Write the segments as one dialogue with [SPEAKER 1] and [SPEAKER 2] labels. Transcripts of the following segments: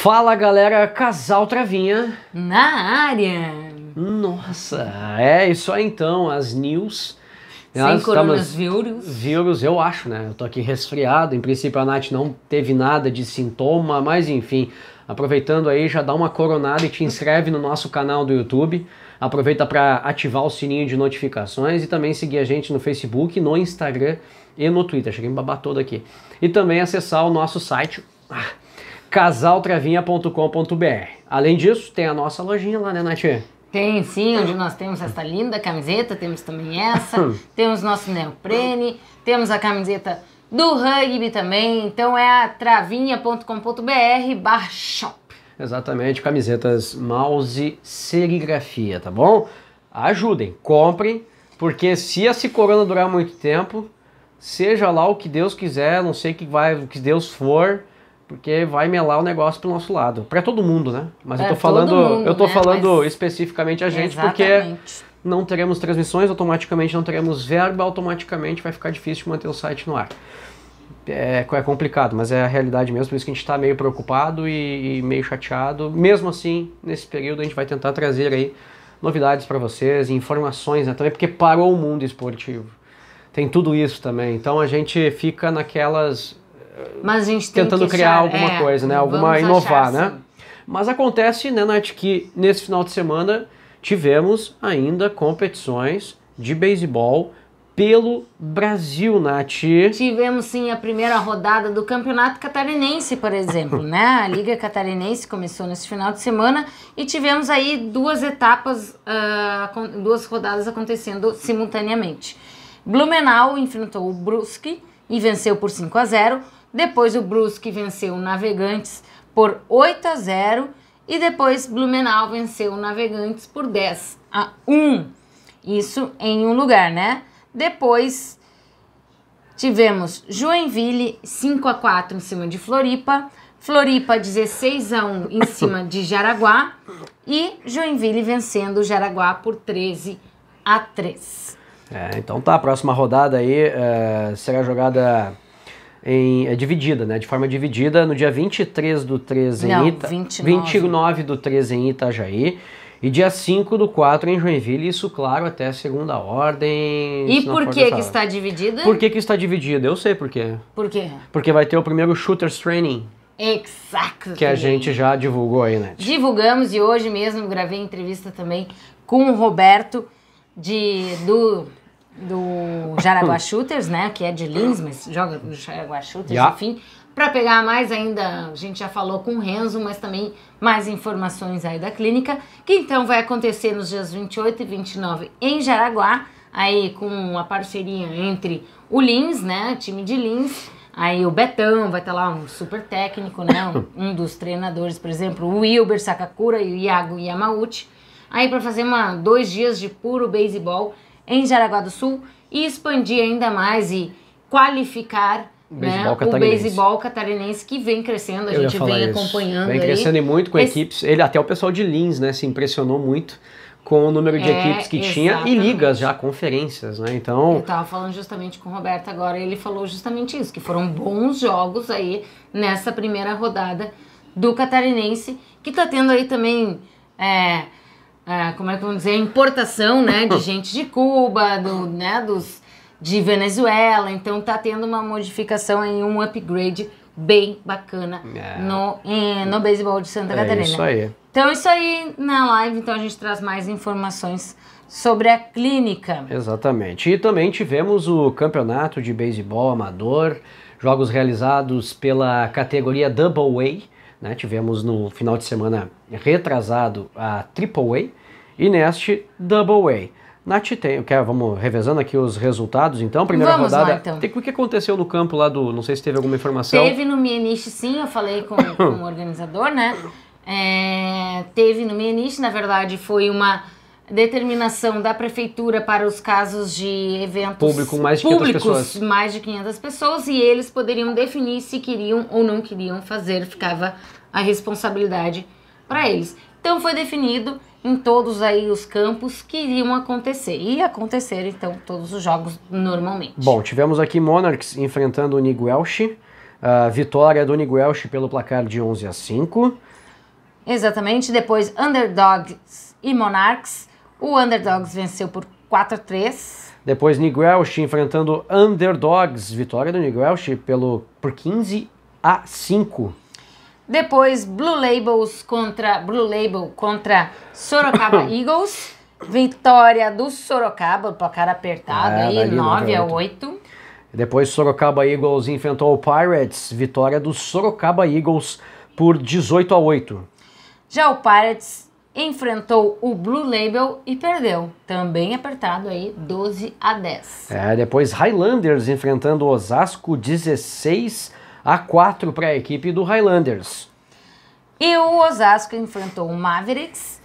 [SPEAKER 1] Fala galera, casal Travinha. Na área. Nossa, é isso aí então, as news.
[SPEAKER 2] Sem coronavírus.
[SPEAKER 1] Vírus, eu acho, né? Eu tô aqui resfriado, em princípio a Nath não teve nada de sintoma, mas enfim, aproveitando aí, já dá uma coronada e te inscreve no nosso canal do YouTube. Aproveita para ativar o sininho de notificações e também seguir a gente no Facebook, no Instagram e no Twitter. Cheguei em babar todo aqui. E também acessar o nosso site. Ah, casaltravinha.com.br. Além disso, tem a nossa lojinha lá, né, Nath?
[SPEAKER 2] Tem sim, onde nós temos esta linda camiseta, temos também essa, temos nosso neoprene, temos a camiseta do rugby também, então é a travinha.com.br bar shop.
[SPEAKER 1] Exatamente, camisetas mouse serigrafia, tá bom? Ajudem, comprem, porque se esse corona durar muito tempo, seja lá o que Deus quiser, não sei o que vai, o que Deus for, porque vai melar o negócio pro nosso lado. para todo mundo, né? Mas é, eu tô falando, mundo, eu tô né? falando Mas... especificamente a gente, Exatamente. porque não teremos transmissões automaticamente, não teremos verba automaticamente, vai ficar difícil de manter o site no ar. É, é complicado, mas é a realidade mesmo, por isso que a gente está meio preocupado e, e, meio chateado. Mesmo assim, nesse período a gente vai tentar trazer aí novidades para vocês, informações né, também, porque parou o mundo esportivo. Tem tudo isso também, então a gente fica naquelas
[SPEAKER 2] mas a gente tem tentando criar achar, alguma é, coisa, né? Alguma inovar, né? Assim.
[SPEAKER 1] Mas acontece, né, Nath, que nesse final de semana tivemos ainda competições de beisebol pelo Brasil,
[SPEAKER 2] Nath. Tivemos sim a primeira rodada do Campeonato Catarinense, por exemplo, né? A Liga Catarinense começou nesse final de semana e tivemos aí duas etapas, uh, duas rodadas acontecendo simultaneamente. Blumenau enfrentou o Brusque e venceu por 5 a 0. Depois o Brusque venceu o Navegantes por 8 a 0 e depois Blumenau venceu o Navegantes por 10 a 1. Isso em um lugar, né? Depois tivemos Joinville 5 a 4 em cima de Floripa, Floripa 16 a 1 em cima de Jaraguá e Joinville vencendo o Jaraguá por 13 a 3.
[SPEAKER 1] É, então tá, a próxima rodada aí uh, será jogada em, é dividida, né? De forma dividida no dia 23 do 13 em Ita, 29. 29 do 13 em Itajaí. E dia 5 do 4 em Joinville, isso, claro, até segunda ordem. E por que que está
[SPEAKER 2] dividida? Por que
[SPEAKER 1] que está dividida? Eu sei por quê. Por quê? Porque vai ter o primeiro Shooters Training.
[SPEAKER 2] Exato. Que a gente
[SPEAKER 1] já divulgou aí, né?
[SPEAKER 2] Divulgamos e hoje mesmo gravei entrevista também com o Roberto de do do Jaraguá Shooters, né? Que é de Lins, mas joga no Jaraguá Shooters, yeah. enfim. Para pegar mais ainda, a gente já falou com o Renzo, mas também mais informações aí da clínica, que então vai acontecer nos dias 28 e 29 em Jaraguá, aí com a parceria entre o Lins, né? Time de Lins. Aí o Betão vai estar tá lá, um super técnico, né? Um, um dos treinadores, por exemplo, o Wilber Sakakura e o Iago Yamauchi. Aí para fazer uma, dois dias de puro beisebol em Jaraguá do Sul e expandir ainda mais e qualificar né, beisebol né, catarinense. o beisebol catarinense que vem crescendo, a Eu gente vem isso. acompanhando. Vem crescendo aí. e muito com Esse...
[SPEAKER 1] equipes. Ele até o pessoal de Lins, né, se impressionou muito com o número de é, equipes que exatamente. tinha e ligas já, conferências, né? Então. Eu
[SPEAKER 2] tava falando justamente com o Roberto agora, ele falou justamente isso, que foram bons jogos aí nessa primeira rodada do Catarinense, que tá tendo aí também. É, é, como é que vamos dizer, a importação, né, de gente de Cuba, do, né, dos, de Venezuela. Então tá tendo uma modificação em um upgrade bem bacana é. no, em, no beisebol de Santa é Catarina. Isso aí. Então isso aí na live, então a gente traz mais informações sobre a clínica.
[SPEAKER 1] Exatamente. E também tivemos o campeonato de beisebol amador, jogos realizados pela categoria Double A né? Tivemos no final de semana retrasado a Triple A e neste Double A. Nath tem, quer, vamos revezando aqui os resultados então. Primeira vamos rodada. Lá, então. Tem, o que aconteceu no campo lá do. Não sei se teve alguma informação. Teve
[SPEAKER 2] no Mienich, sim, eu falei com, com o organizador, né? É, teve no Mienich, na verdade, foi uma determinação da prefeitura para os casos de eventos Público, mais de públicos, 500 pessoas. mais de 500 pessoas, e eles poderiam definir se queriam ou não queriam fazer, ficava a responsabilidade para eles. Então foi definido em todos aí os campos que iriam acontecer. E acontecer então todos os jogos normalmente. Bom,
[SPEAKER 1] tivemos aqui Monarchs enfrentando o Niguelche, a ah, vitória do Niguelche pelo placar de 11 a 5.
[SPEAKER 2] Exatamente, depois Underdogs e Monarchs o Underdogs venceu por 4-3.
[SPEAKER 1] Depois Nick Welsh enfrentando Underdogs, vitória do Nick pelo, por 15 a 5.
[SPEAKER 2] Depois Blue Labels contra Blue Label contra Sorocaba Eagles. Vitória do Sorocaba, o placar apertado é, aí, 9 a 8. 8.
[SPEAKER 1] Depois Sorocaba Eagles enfrentou o Pirates, vitória do Sorocaba Eagles por 18 a 8.
[SPEAKER 2] Já o Pirates enfrentou o Blue Label e perdeu, também apertado aí 12 a 10.
[SPEAKER 1] É, depois Highlanders enfrentando o Osasco 16 a 4 para a equipe do Highlanders.
[SPEAKER 2] E o Osasco enfrentou o Mavericks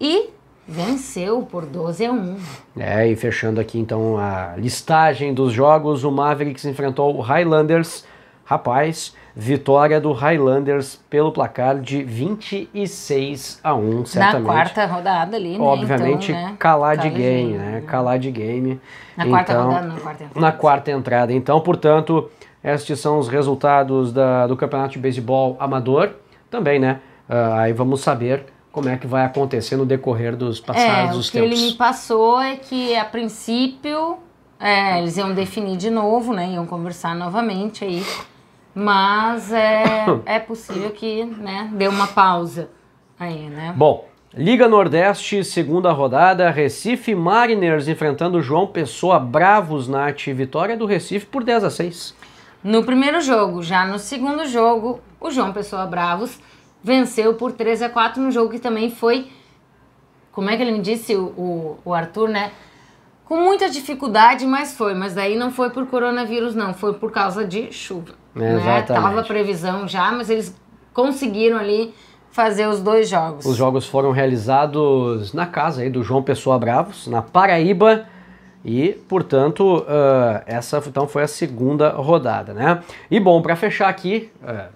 [SPEAKER 2] e venceu por 12 a 1.
[SPEAKER 1] É, e fechando aqui então a listagem dos jogos, o Mavericks enfrentou o Highlanders. Rapaz, vitória do Highlanders pelo placar de 26 a 1, certamente. Na quarta
[SPEAKER 2] rodada ali, né? Obviamente, então, né?
[SPEAKER 1] calar de game, né? Calar de game. Na então, quarta rodada, na quarta entrada. Na quarta entrada. Então, portanto, estes são os resultados da, do Campeonato de Beisebol Amador. Também, né? Uh, aí vamos saber como é que vai acontecer no decorrer dos é, passados é, tempos. O que ele me
[SPEAKER 2] passou é que, a princípio, é, eles iam definir de novo, né? Iam conversar novamente aí mas é, é possível que né, dê uma pausa aí, né?
[SPEAKER 1] Bom, Liga Nordeste, segunda rodada, Recife Mariners enfrentando João Pessoa Bravos na vitória do
[SPEAKER 2] Recife por 10 a 6. No primeiro jogo, já no segundo jogo, o João Pessoa Bravos venceu por 3 a 4 no jogo que também foi como é que ele me disse, o, o, o Arthur, né? com muita dificuldade, mas foi. Mas daí não foi por coronavírus, não. Foi por causa de chuva. É, né? Tava previsão já, mas eles conseguiram ali fazer os dois jogos. Os
[SPEAKER 1] jogos foram realizados na casa aí do João Pessoa Bravos, na Paraíba. E, portanto, uh, essa então foi a segunda rodada, né? E bom, para fechar aqui uh,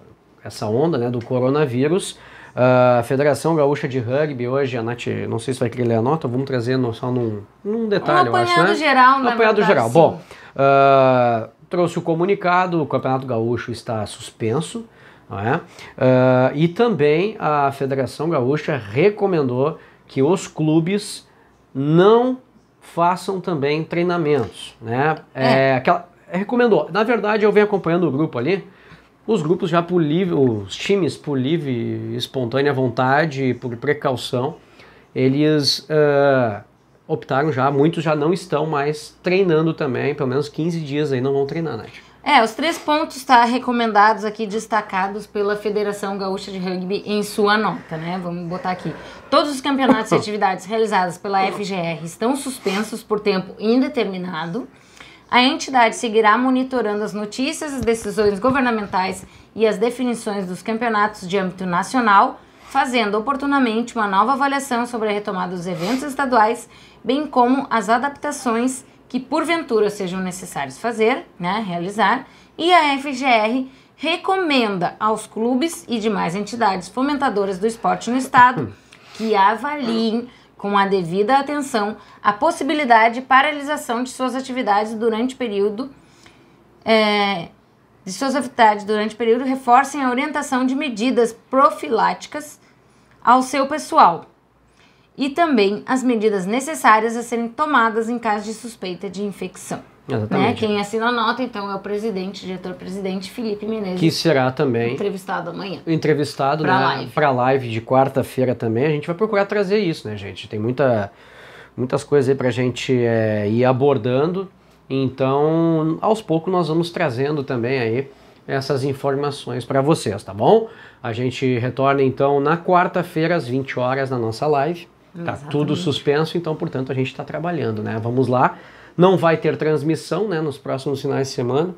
[SPEAKER 1] essa onda né, do coronavírus, a Federação Gaúcha de Rugby, hoje, a Nath, não sei se vai querer ler a nota, vamos trazer só num, num detalhe, um eu acho, né? geral, né? apanhado geral. Bom, uh, trouxe o comunicado, o Campeonato Gaúcho está suspenso, não é? Uh, e também a Federação Gaúcha recomendou que os clubes não façam também treinamentos, né? É, é. Aquela, recomendou. Na verdade, eu venho acompanhando o grupo ali, os grupos já por livre, os times por livre, espontânea vontade, por precaução, eles uh, optaram já, muitos já não estão mais treinando também, pelo menos 15 dias aí não vão treinar, Nath. Né?
[SPEAKER 2] É, os três pontos está recomendados aqui, destacados pela Federação Gaúcha de Rugby em sua nota, né? Vamos botar aqui. Todos os campeonatos e atividades realizadas pela FGR estão suspensos por tempo indeterminado. A entidade seguirá monitorando as notícias, as decisões governamentais e as definições dos campeonatos de âmbito nacional, fazendo oportunamente uma nova avaliação sobre a retomada dos eventos estaduais, bem como as adaptações que porventura sejam necessários fazer, né, realizar, e a FGR recomenda aos clubes e demais entidades fomentadoras do esporte no estado que avaliem com a devida atenção, a possibilidade de paralisação de suas atividades durante período é, de suas atividades durante período reforcem a orientação de medidas profiláticas ao seu pessoal e também as medidas necessárias a serem tomadas em caso de suspeita de infecção. Né? Quem assina a nota, então, é o presidente, diretor-presidente Felipe Menezes. Que
[SPEAKER 1] será também. Entrevistado amanhã. Entrevistado para né? live. live de quarta-feira também. A gente vai procurar trazer isso, né, gente? Tem muita, muitas coisas aí para a gente é, ir abordando. Então, aos poucos, nós vamos trazendo também aí essas informações para vocês, tá bom? A gente retorna então na quarta-feira, às 20 horas, na nossa live. Tá tudo suspenso, então, portanto, a gente está trabalhando, né? Vamos lá não vai ter transmissão né, nos próximos finais de semana.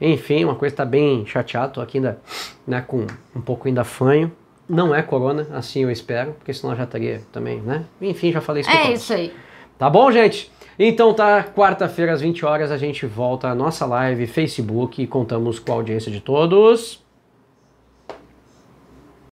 [SPEAKER 1] Enfim, uma coisa está bem chateada, estou aqui ainda né, com um pouco ainda fanho. Não é corona, assim eu espero, porque senão já estaria também, né? Enfim, já falei isso. É isso aí. Tá bom, gente? Então tá, quarta-feira às 20 horas a gente volta à nossa live Facebook e contamos com a audiência de todos.